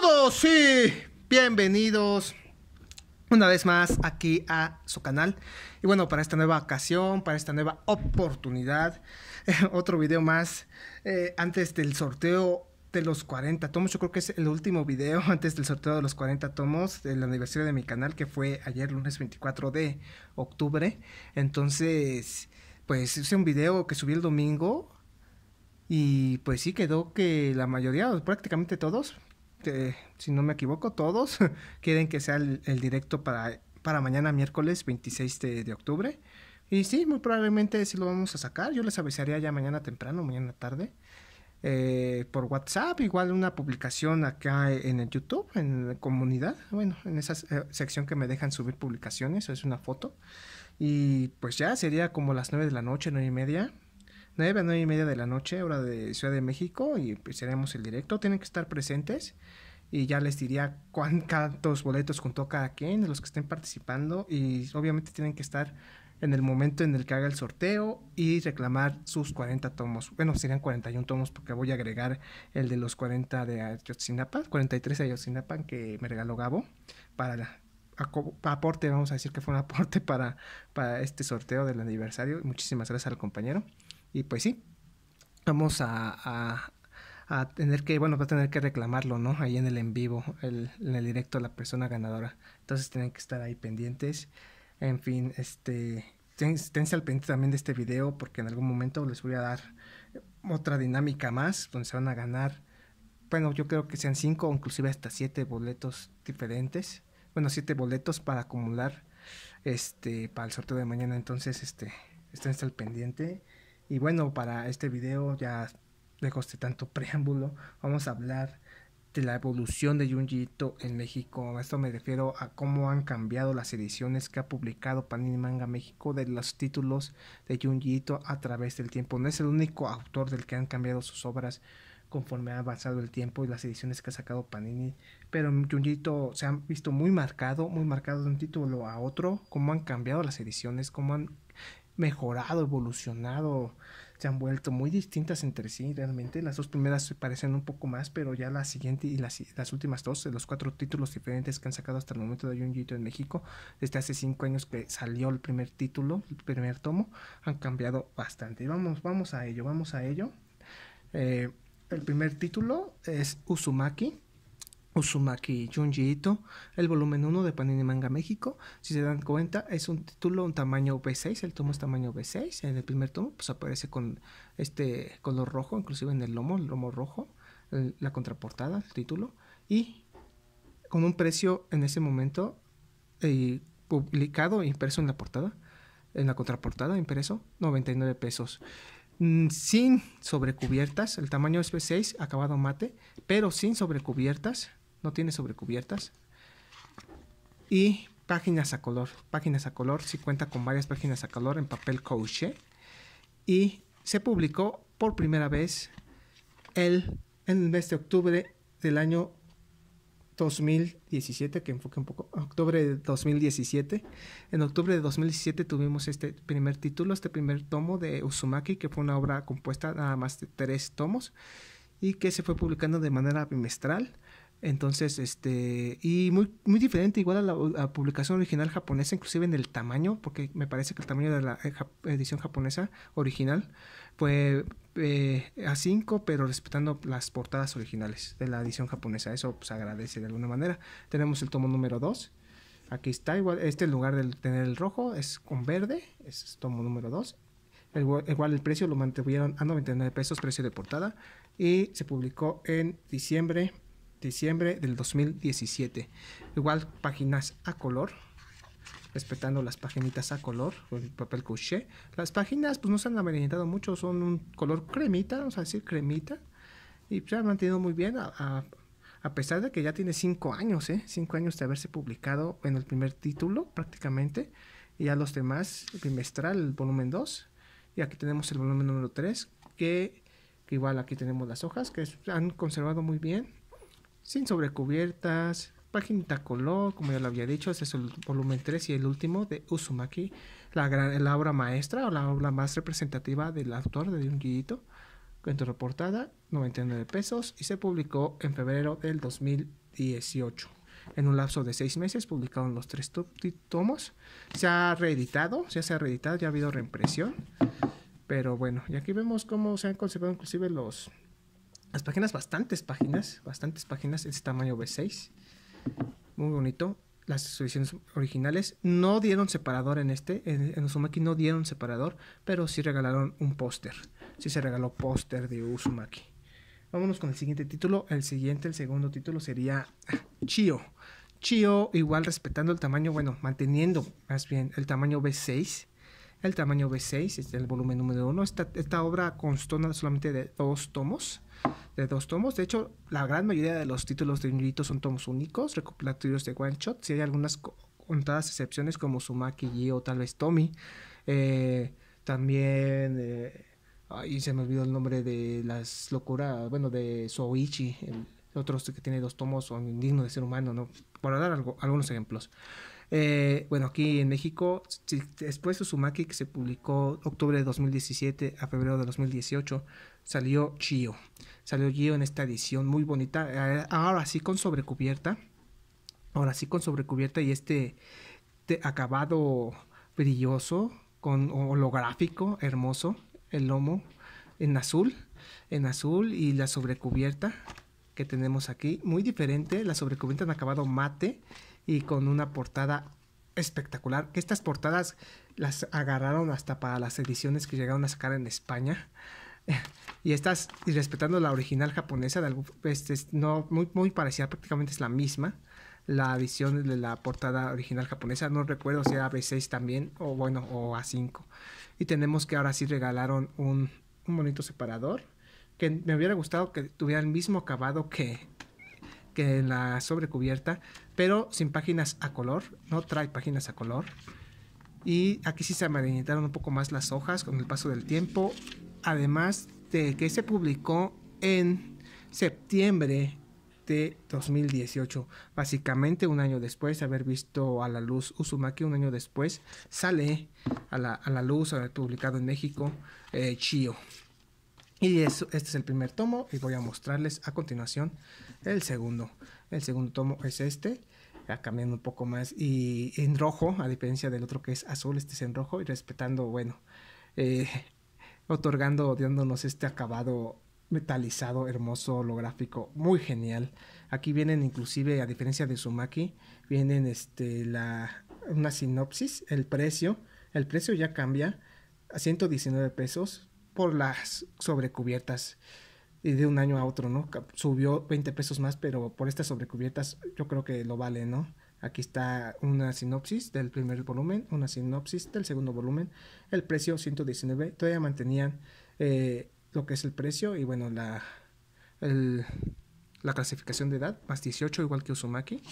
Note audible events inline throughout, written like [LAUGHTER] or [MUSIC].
todos sí, bienvenidos una vez más aquí a su canal. Y bueno, para esta nueva ocasión, para esta nueva oportunidad, [LAUGHS] otro video más eh, antes del sorteo de los 40 tomos. Yo creo que es el último video [LAUGHS] antes del sorteo de los 40 tomos del aniversario de mi canal, que fue ayer lunes 24 de octubre. Entonces, pues hice un video que subí el domingo. Y pues sí quedó que la mayoría, prácticamente todos, este, si no me equivoco, todos [LAUGHS] quieren que sea el, directo para, para mañana miércoles 26 de, octubre. Y sí, muy probablemente si lo vamos a sacar. Yo les avisaría ya mañana temprano, mañana tarde. Eh, por WhatsApp, igual una publicación acá en el YouTube, en la comunidad, bueno, en esa eh, sección que me dejan subir publicaciones, es una foto. Y pues ya sería como las 9 de la noche, 9 y media, 9 a 9 y media de la noche, hora de Ciudad de México, y pues, el directo. Tienen que estar presentes y ya les diría cuántos boletos contó cada quien de los que estén participando y obviamente tienen que estar en el momento en el que haga el sorteo y reclamar sus 40 tomos. Bueno, serían 41 tomos porque voy a agregar el de los 40 de Ayotzinapa, 43 de Ayotzinapa que me regaló Gabo para la, aporte, vamos a decir que fue un aporte para, para este sorteo del aniversario. Muchísimas gracias al compañero. Y pues sí, vamos a, a tener que, bueno, va a tener que reclamarlo, ¿no? Ahí en el en vivo, el, en el directo a la persona ganadora. Entonces tienen que estar ahí pendientes. En fin, este, esténse al pendiente también de este video porque en algún momento les voy a dar otra dinámica más donde se van a ganar, bueno, yo creo que sean cinco o inclusive hasta siete boletos diferentes. Bueno, siete boletos para acumular este para el sorteo de mañana. Entonces, este, esténse al pendiente. Y bueno, para este video ya lejos de tanto preámbulo, vamos a hablar de la evolución de Junji en México. esto me refiero a cómo han cambiado las ediciones que ha publicado Panini Manga México de los títulos de Junji a través del tiempo. No es el único autor del que han cambiado sus obras conforme ha avanzado el tiempo y las ediciones que ha sacado Panini. Pero Junji se han visto muy marcado, muy marcado de un título a otro, cómo han cambiado las ediciones, cómo han mejorado, evolucionado se han vuelto muy distintas entre sí, realmente. Las dos primeras se parecen un poco más, pero ya la siguiente y las, últimas dos, de los cuatro títulos diferentes que han sacado hasta el momento de Junjito en México, desde hace cinco años que salió el primer título, el primer tomo, han cambiado bastante. vamos, vamos a ello, vamos a ello. Eh, el primer título es Usumaki Usumaki Junji el volumen 1 de Panini Manga México. Si se dan cuenta, es un título, un tamaño B6, el tomo es tamaño B6. En el primer tomo, pues aparece con este color rojo, inclusive en el lomo, el lomo rojo, la contraportada, el título. Y con un precio en ese momento eh, publicado, impreso en la portada, en la contraportada, impreso, 99 pesos mm, sin sobrecubiertas, el tamaño es B6, acabado mate, pero sin sobrecubiertas, no tiene sobrecubiertas. Y páginas a color. Páginas a color, sí cuenta con varias páginas a color en papel couché. Y se publicó por primera vez el, en el mes de octubre del año 2017, que enfoque un poco, octubre de 2017. En octubre de 2017 tuvimos este primer título, este primer tomo de Uzumaki, que fue una obra compuesta nada más de tres tomos y que se fue publicando de manera bimestral. Entonces, este, y muy, muy diferente igual a la, publicación original japonesa, inclusive en el tamaño, porque me parece que el tamaño de la eh, edición japonesa original fue eh, A5, pero respetando las portadas originales de la edición japonesa. Eso pues agradece de alguna manera. Tenemos el tomo número 2. Aquí está, igual, este en lugar de tener el rojo es con verde, es tomo número 2. Igual, igual, el precio lo mantuvieron a 99 pesos, precio de portada. Y se publicó en diciembre diciembre del 2017. Igual páginas a color, respetando las páginas a color, el papel couché. Las páginas pues no se han amarillentado mucho, son un color cremita, vamos a decir cremita, y se han mantenido muy bien a, pesar de que ya tiene cinco años, 5 ¿eh? años de haberse publicado en el primer título prácticamente, y ya los demás, el bimestral, el volumen 2, y aquí tenemos el volumen número 3, que, que igual aquí tenemos las hojas, que han conservado muy bien sin sobrecubiertas, página color, como ya lo había dicho, ese es el volumen 3 y el último de Uzumaki, la, gran, la obra maestra o la obra más representativa del autor de un guillito, cuento reportada, 99 pesos, y se publicó en febrero del 2018. En un lapso de seis meses publicaron los tres tomos. Se ha reeditado, ya se ha reeditado, ya ha habido reimpresión. Pero bueno, y aquí vemos cómo se han conservado inclusive los, las páginas, bastantes páginas, bastantes páginas, este tamaño B6. Muy bonito. Las ediciones originales no dieron separador en este, en, Usumaki no dieron separador, pero sí regalaron un póster. Sí se regaló póster de Uzumaki. Vámonos con el siguiente título. El siguiente, el segundo título sería ah, Chio. Chio, igual respetando el tamaño, bueno, manteniendo más bien el tamaño B6. El tamaño B6, es el volumen número uno Esta, esta obra constó solamente de dos tomos de dos tomos. De hecho, la gran mayoría de los títulos de Junjito son tomos únicos, recopilatorios de one shot. Si hay algunas contadas excepciones como Sumaki y o tal vez Tommy. Eh, también. Eh, se me olvidó el nombre de las locuras. Bueno, de Soichi. otros que tiene dos tomos son indignos de ser humano, ¿no? Para dar algo, algunos ejemplos. Eh, bueno, aquí en México, después de Sumaki que se publicó octubre de 2017 a febrero de 2018, salió Chio, Salió Gio en esta edición muy bonita. Eh, ahora sí con sobrecubierta. Ahora sí con sobrecubierta y este, acabado brilloso, con holográfico, hermoso. El lomo en azul. En azul y la sobrecubierta que tenemos aquí. Muy diferente. La sobrecubierta en acabado mate y con una portada espectacular. Que estas portadas las agarraron hasta para las ediciones que llegaron a sacar en España. [LAUGHS] y estás respetando la original japonesa, de este, no, muy, muy parecida, prácticamente es la misma. La edición de la portada original japonesa, no recuerdo si era B6 también, o bueno, o A5. Y tenemos que ahora sí regalaron un, bonito separador, que me hubiera gustado que tuviera el mismo acabado que, que en la sobrecubierta, pero sin páginas a color, no trae páginas a color. Y aquí sí se amarillentaron un poco más las hojas con el paso del tiempo además de que se publicó en septiembre de 2018. Básicamente un año después de haber visto a la luz Usumaki. un año después sale a la, luz, eh, publicado en México, eh, Chio. Y eso, este es el primer tomo y voy a mostrarles a continuación el segundo. El segundo tomo es este, ya cambiando un poco más y en rojo, a diferencia del otro que es azul, este es en rojo y respetando, bueno, eh, otorgando, dándonos este acabado metalizado, hermoso, holográfico, muy genial. Aquí vienen inclusive, a diferencia de Sumaki, vienen este, la, una sinopsis, el precio, el precio ya cambia a 119 pesos por las sobrecubiertas y de un año a otro, ¿no? Subió 20 pesos más, pero por estas sobrecubiertas yo creo que lo vale, ¿no? Aquí está una sinopsis del primer volumen, una sinopsis del segundo volumen. El precio 119. Todavía mantenían eh, lo que es el precio y bueno, la, la clasificación de edad, más 18 igual que Usumaki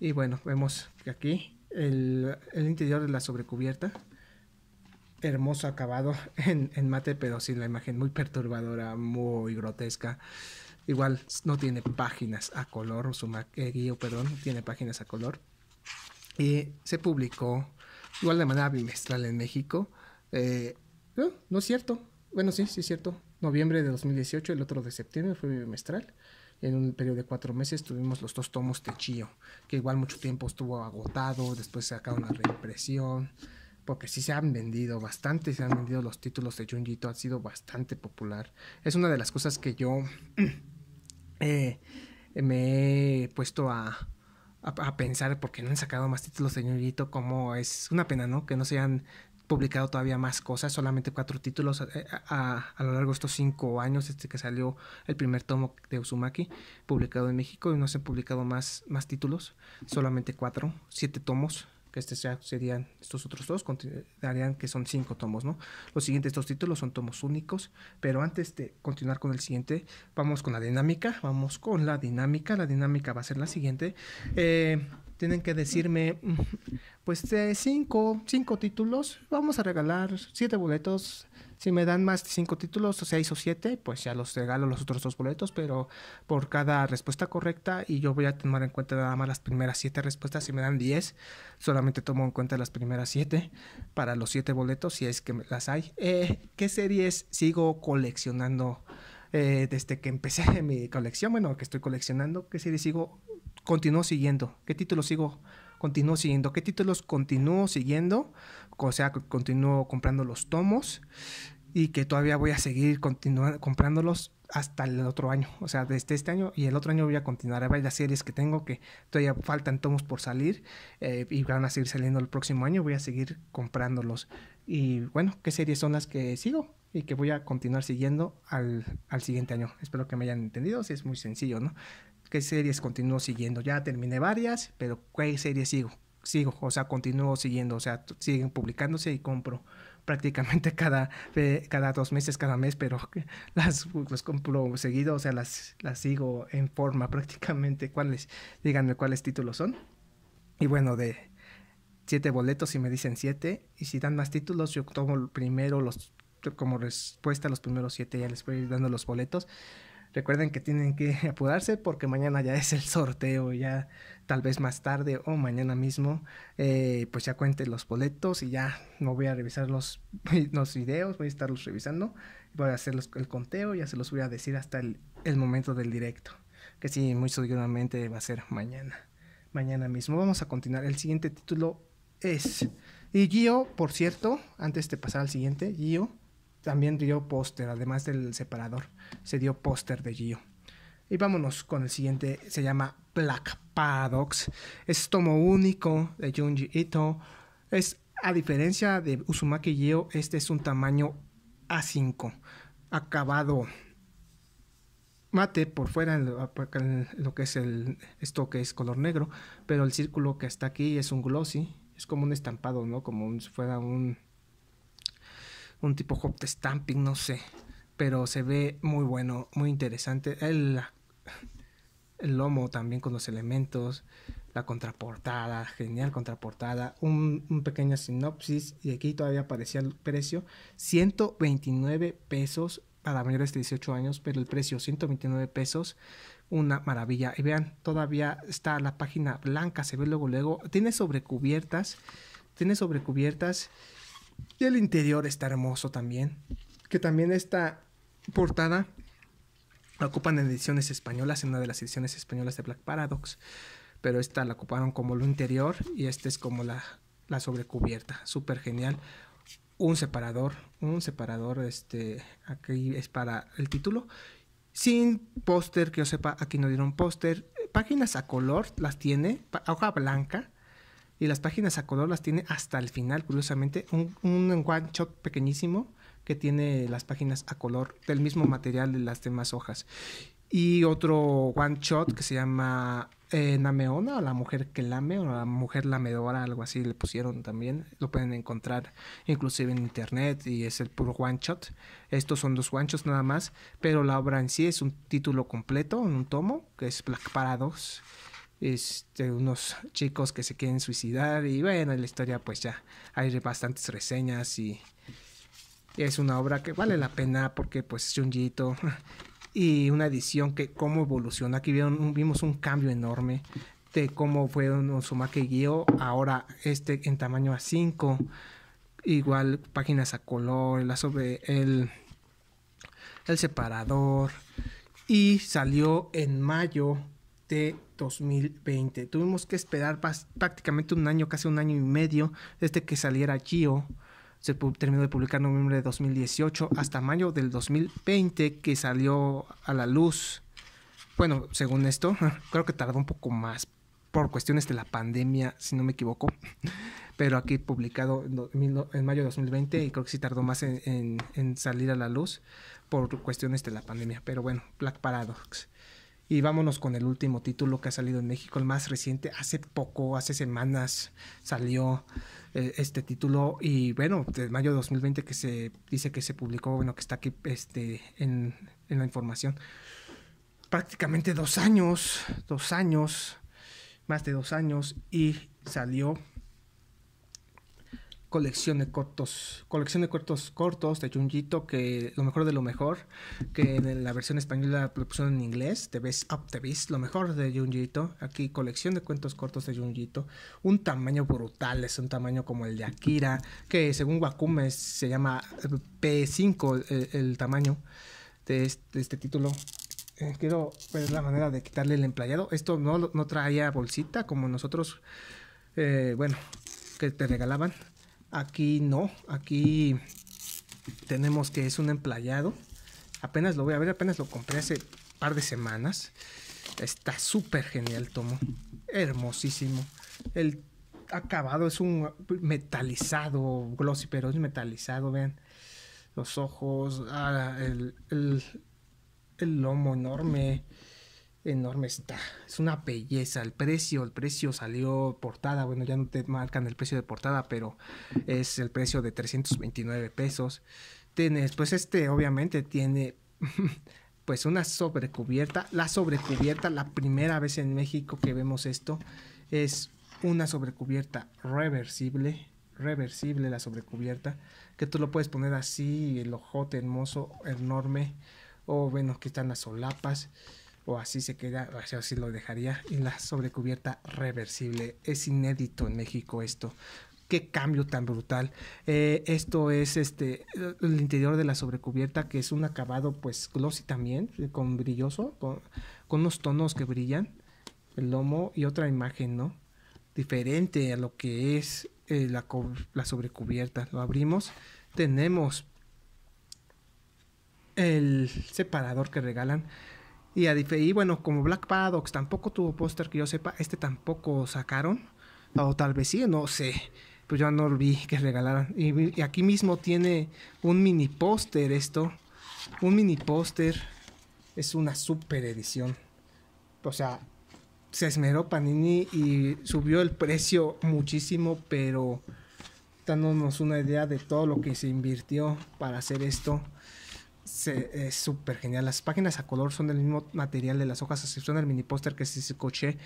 Y bueno, vemos aquí el, interior de la sobrecubierta hermoso acabado [LAUGHS] en, mate, pero sin la imagen muy perturbadora, muy grotesca. Igual no tiene páginas a color, o su eh, perdón, no tiene páginas a color. Y se publicó igual de manera bimestral en México. Eh, no, es cierto. Bueno, sí, sí es cierto. Noviembre de 2018, el otro de septiembre fue bimestral. En un periodo de cuatro meses tuvimos los dos tomos de Chío, que igual mucho tiempo estuvo agotado, después se acaba una reimpresión, porque sí se han vendido bastante, se han vendido los títulos de Junjito, ha sido bastante popular. Es una de las cosas que yo [CLEARS THROAT] Eh, me he puesto a, a, pensar porque no han sacado más títulos de como es una pena, ¿no? Que no se hayan publicado todavía más cosas, solamente cuatro títulos eh, a, a, lo largo de estos cinco años, este que salió el primer tomo de Uzumaki, publicado en México, y no se han publicado más, más títulos, solamente cuatro, siete tomos, que este serían estos otros dos, darían que son cinco tomos, ¿no? Los siguientes dos títulos son tomos únicos, pero antes de continuar con el siguiente, vamos con la dinámica, vamos con la dinámica, la dinámica va a ser la siguiente. Eh, tienen que decirme, mm, pues de cinco, cinco títulos, vamos a regalar siete boletos. Si me dan más de cinco títulos, o seis o siete, pues ya los regalo los otros dos boletos, pero por cada respuesta correcta, y yo voy a tomar en cuenta nada más las primeras siete respuestas. Si me dan diez, solamente tomo en cuenta las primeras siete para los siete boletos, si es que las hay. Eh, ¿Qué series sigo coleccionando? Eh, desde que empecé [LAUGHS] mi colección, bueno, que estoy coleccionando, ¿qué series sigo continúo siguiendo? ¿Qué títulos sigo? Continúo siguiendo. ¿Qué títulos continúo siguiendo? O sea, continúo comprando los tomos y que todavía voy a seguir continuando comprándolos hasta el otro año. O sea, desde este año y el otro año voy a continuar. Hay varias series que tengo que todavía faltan tomos por salir eh, y van a seguir saliendo el próximo año. Voy a seguir comprándolos. Y bueno, ¿qué series son las que sigo? Y que voy a continuar siguiendo al, al siguiente año. Espero que me hayan entendido. Si es muy sencillo, ¿no? qué series continúo siguiendo. Ya terminé varias, pero qué series sigo, sigo, o sea, continúo siguiendo, o sea, siguen publicándose y compro [LAUGHS] prácticamente cada, cada dos meses, cada mes, pero [LAUGHS] las compro seguido, o sea, las, las sigo en forma [LAUGHS] prácticamente. ¿Cuáles? Díganme cuáles títulos son. Y bueno, de siete boletos, si me dicen siete, y si dan más títulos, yo tomo primero los como respuesta a los primeros siete, ya les voy dando los boletos. Recuerden que tienen que [LAUGHS] apurarse porque mañana ya es el sorteo, ya tal vez más tarde o mañana mismo, eh, pues ya cuente los boletos y ya no voy a revisar los, [LAUGHS] los videos, voy a estarlos revisando, voy a hacer el conteo y ya se los voy a decir hasta el, el momento del directo, que sí, muy seguramente va a ser mañana, mañana mismo. Vamos a continuar, el siguiente título es... Y Gio, por cierto, antes de pasar al siguiente, Gio también dio póster, además del separador, se dio póster de Gio. Y vámonos con el siguiente, se llama Black Paradox. Es tomo único de Junji Ito. Es, a diferencia de Uzumaki Gio, este es un tamaño A5, acabado mate por fuera lo, que es el esto que es color negro pero el círculo que está aquí es un glossy es como un estampado no como si fuera un un tipo hot stamping, no sé. Pero se ve muy bueno, muy interesante. El, el lomo también con los elementos, la contraportada, genial contraportada, un, un pequeño sinopsis y aquí todavía aparecía el precio, 129 pesos para mayores de 18 años, pero el precio 129 pesos, una maravilla. Y vean, todavía está la página blanca, se ve luego luego, tiene sobrecubiertas, tiene sobrecubiertas y el interior está hermoso también. Que también esta portada la ocupan en ediciones españolas, en una de las ediciones españolas de Black Paradox. Pero esta la ocuparon como lo interior y esta es como la, sobrecubierta. Súper genial. Un separador, un separador, este, aquí es para el título. Sin póster, que yo sepa, aquí no dieron póster. Páginas a color las tiene, hoja blanca y las páginas a color las tiene hasta el final, curiosamente, un, one shot pequeñísimo que tiene las páginas a color del mismo material de las demás hojas. Y otro one shot que se llama eh, Nameona, o la mujer que lame, o la mujer lamedora, algo así le pusieron también. Lo pueden encontrar inclusive en internet y es el puro one shot. Estos son dos one shots nada más, pero la obra en sí es un título completo, en un tomo, que es Black Paradox este, unos chicos que se quieren suicidar y bueno, en la historia pues ya hay bastantes reseñas y, es una obra que vale la pena porque pues es y una edición que cómo evoluciona, aquí vimos un cambio enorme de cómo fue un que guió ahora este en tamaño A5, igual páginas a color, la sobre eh, el, el separador y salió en mayo de 2020. Tuvimos que esperar prácticamente un año, casi un año y medio, desde que saliera Gio. Se terminó de publicar en noviembre de 2018 hasta mayo del 2020 que salió a la luz. Bueno, según esto, [LAUGHS] creo que tardó un poco más por cuestiones de la pandemia, si no me equivoco. [LAUGHS] Pero aquí publicado en, mayo de 2020 y creo que sí tardó más en, en salir a la luz por cuestiones de la pandemia. Pero bueno, Black Paradox. Y vámonos con el último título que ha salido en México, el más reciente, hace poco, hace semanas salió eh, este título y bueno, de mayo de 2020 que se dice que se publicó, bueno, que está aquí este, en, en la información. Prácticamente dos años, dos años, más de dos años y salió colección de cortos, colección de cortos cortos de Junjito, que lo mejor de lo mejor, que en la versión española lo pusieron en inglés, The ves Up The beast, lo mejor de Junjito, aquí colección de cuentos cortos de Junjito, un tamaño brutal, es un tamaño como el de Akira, que según Wakume se llama eh, P5 el, tamaño de este, título eh, quiero ver la manera de quitarle el emplayado. Esto no, no traía bolsita como nosotros, eh, bueno, que te regalaban. Aquí no, aquí tenemos que es un emplayado. Apenas lo voy a ver, apenas lo compré hace par de semanas. Está súper genial tomo. Hermosísimo. El acabado es un metalizado, glossy, pero es metalizado, vean. Los ojos, ah, el, lomo enorme enorme está. Es una belleza. El precio, el precio salió portada. Bueno, ya no te marcan el precio de portada, pero es el precio de 329 pesos. Tienes, pues este obviamente tiene [LAUGHS] pues una sobrecubierta. La sobrecubierta, la primera vez en México que vemos esto, es una sobrecubierta reversible. Reversible la sobrecubierta, que tú lo puedes poner así, el ojote hermoso, enorme, o bueno, aquí están las solapas o así se queda, o así lo dejaría, y la sobrecubierta reversible. Es inédito en México esto. Qué cambio tan brutal. Eh, esto es este el interior de la sobrecubierta, que es un acabado pues glossy también, eh, con brilloso, con, unos tonos que brillan, el lomo y otra imagen, ¿no? Diferente a lo que es eh, la, la sobrecubierta. Lo abrimos. Tenemos el separador que regalan y, bueno, como Black Paddock tampoco tuvo póster que yo sepa, este tampoco sacaron. O tal vez sí, no sé. Pues yo no vi que regalaran. Y, y aquí mismo tiene un mini póster esto. Un mini póster. Es una super edición. O sea, se esmeró Panini y subió el precio muchísimo, pero dándonos una idea de todo lo que se invirtió para hacer esto es súper genial. Las páginas a color son del mismo material de las hojas, excepción del mini póster que se coche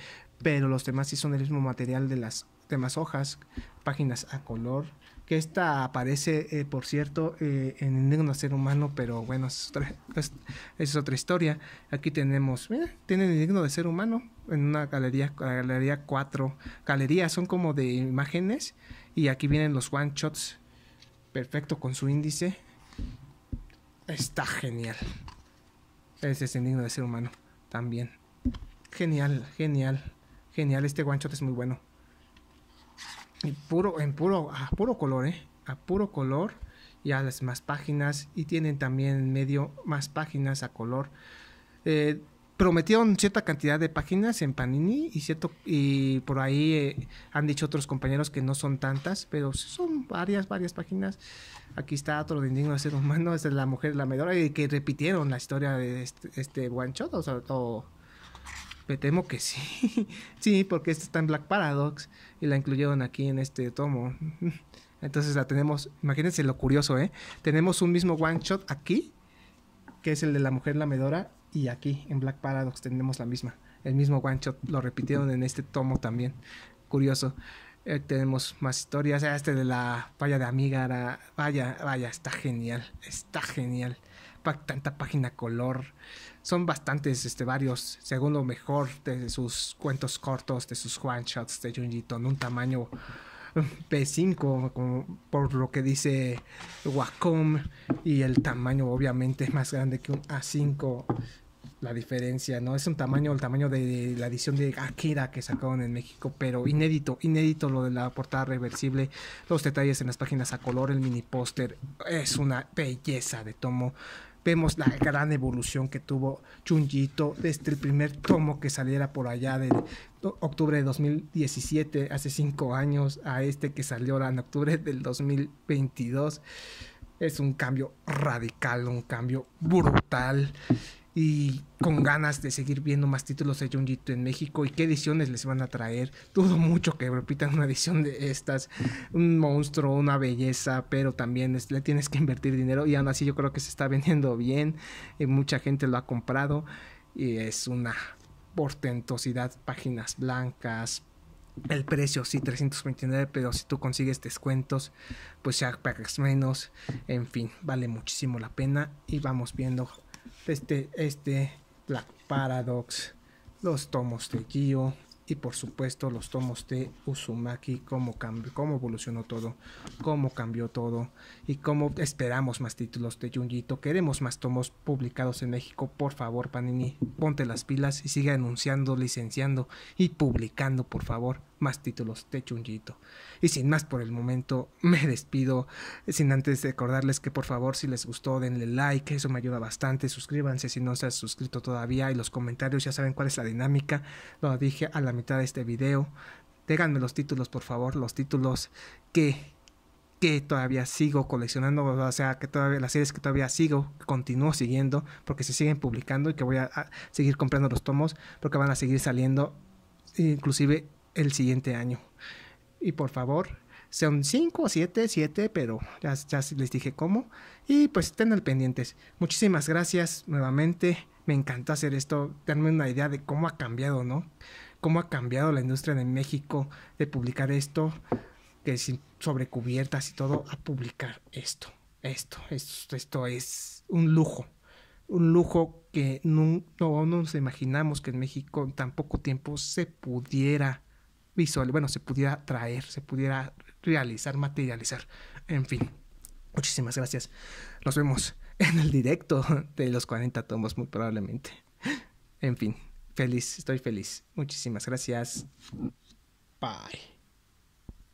pero los demás sí son del mismo material de las demás hojas. Páginas a color, que esta aparece, eh, por cierto, eh, en de Ser Humano, pero bueno, es otra, es, otra historia. Aquí tenemos, mira, tienen digno de Ser Humano en una galería, galería 4. Galerías son como de imágenes, y aquí vienen los one shots, perfecto con su índice Está genial. Ese es indigno de ser humano. También. Genial, genial. Genial, este guanchote es muy bueno. Y puro, en puro, a puro color, ¿eh? A puro color. Y a las más páginas. Y tienen también en medio más páginas a color. Eh, prometieron cierta cantidad de páginas en Panini y cierto y por ahí eh, han dicho otros compañeros que no son tantas, pero son varias, varias páginas. Aquí está otro de indigno de ser humano, es la mujer la medora y que repitieron la historia de este, one este shot, o sea, todo. Me temo que sí. [LAUGHS] sí, porque este está en Black Paradox y la incluyeron aquí en este tomo. Entonces la tenemos, imagínense lo curioso, ¿eh? Tenemos un mismo one shot aquí, que es el de la mujer lamedora, y aquí en Black Paradox tenemos la misma. El mismo one shot lo repitieron en este tomo también. Curioso. Eh, tenemos más historias. Este de la falla de Amígara. Vaya, vaya, está genial. Está genial. tanta página color. Son bastantes, este, varios, según lo mejor, de sus cuentos cortos, de sus one shots de Junji Un tamaño P5, por lo que dice Wacom, y el tamaño obviamente es más grande que un A5. La diferencia, ¿no? Es un tamaño, el tamaño de la edición de Akira que sacaron en México, pero inédito, inédito lo de la portada reversible, los detalles en las páginas a color, el mini póster, es una belleza de tomo vemos la gran evolución que tuvo Chunjito desde el primer tomo que saliera por allá de octubre de 2017, hace cinco años, a este que salió en octubre del 2022. Es un cambio radical, un cambio brutal y con ganas de seguir viendo más títulos de Jungito en México y qué ediciones les van a traer. Dudo mucho que repitan una edición de estas, un monstruo, una belleza, pero también le tienes que invertir dinero y aún así yo creo que se está vendiendo bien, eh, mucha gente lo ha comprado y es una portentosidad, páginas blancas, el precio sí 329 pero si tú consigues descuentos pues ya pagas menos en fin vale muchísimo la pena y vamos viendo este, este Black Paradox, los tomos de Gio y por supuesto los tomos de Uzumaki, cómo, cómo evolucionó todo, cómo cambió todo y cómo esperamos más títulos de Junjito. Queremos más tomos publicados en México. Por favor, Panini, ponte las pilas y sigue anunciando, licenciando y publicando, por favor más títulos de chunguito Y sin más por el momento, me despido, sin antes recordarles que por favor si les gustó denle like, eso me ayuda bastante, suscríbanse si no se han suscrito todavía y los comentarios ya saben cuál es la dinámica, lo dije a la mitad de este video. Déganme los títulos, por favor, los títulos que que todavía sigo coleccionando, o sea, que todavía las series que todavía sigo, continúo siguiendo, porque se siguen publicando y que voy a, a seguir comprando los tomos, porque van a seguir saliendo, inclusive el siguiente año. Y por favor, son 5, 7, 7, pero ya, les dije cómo. Y pues estén al pendientes. Muchísimas gracias nuevamente. Me encanta hacer esto, darme una idea de cómo ha cambiado, ¿no? Cómo ha cambiado la industria de México de publicar esto, que sin sobre y todo, a publicar esto. Esto, esto, esto es un lujo. Un lujo que no, no nos imaginamos que en México en tan poco tiempo se pudiera visual, bueno, se pudiera traer, se pudiera realizar, materializar. En fin, muchísimas gracias. Nos vemos en el directo de los 40 tomos, muy probablemente. En fin, feliz, estoy feliz. Muchísimas gracias. Bye.